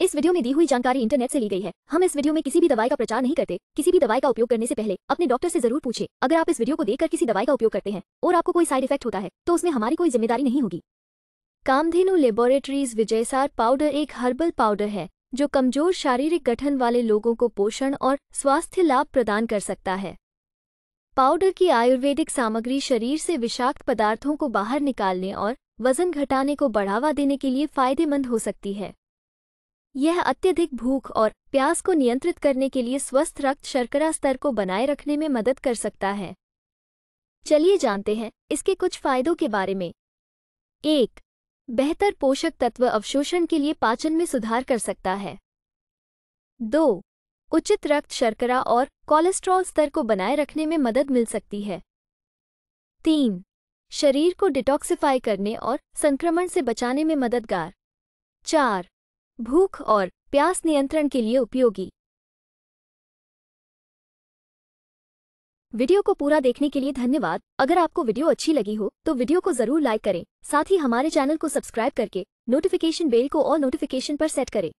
इस वीडियो में दी हुई जानकारी इंटरनेट से ली गई है हम इस वीडियो में किसी भी दवाई का प्रचार नहीं करते किसी भी दवाई का उपयोग करने से पहले अपने डॉक्टर से जरूर पूछे अगर आप इस वीडियो को देखकर किसी दवाई का उपयोग करते हैं और आपको कोई साइड इफेक्ट होता है तो उसमें हमारी कोई जिम्मेदारी नहीं होगी कामधेनु लेबोरेटरीज विजयसार पाउडर एक हर्बल पाउडर है जो कमजोर शारीरिक गठन वाले लोगों को पोषण और स्वास्थ्य लाभ प्रदान कर सकता है पाउडर की आयुर्वेदिक सामग्री शरीर से विषाक्त पदार्थों को बाहर निकालने और वजन घटाने को बढ़ावा देने के लिए फायदेमंद हो सकती है यह अत्यधिक भूख और प्यास को नियंत्रित करने के लिए स्वस्थ रक्त शर्करा स्तर को बनाए रखने में मदद कर सकता है चलिए जानते हैं इसके कुछ फायदों के बारे में एक बेहतर पोषक तत्व अवशोषण के लिए पाचन में सुधार कर सकता है दो उचित रक्त शर्करा और कोलेस्ट्रॉल स्तर को बनाए रखने में मदद मिल सकती है तीन शरीर को डिटॉक्सिफाई करने और संक्रमण से बचाने में मददगार चार भूख और प्यास नियंत्रण के लिए उपयोगी वीडियो को पूरा देखने के लिए धन्यवाद अगर आपको वीडियो अच्छी लगी हो तो वीडियो को जरूर लाइक करें साथ ही हमारे चैनल को सब्सक्राइब करके नोटिफिकेशन बेल को और नोटिफिकेशन पर सेट करें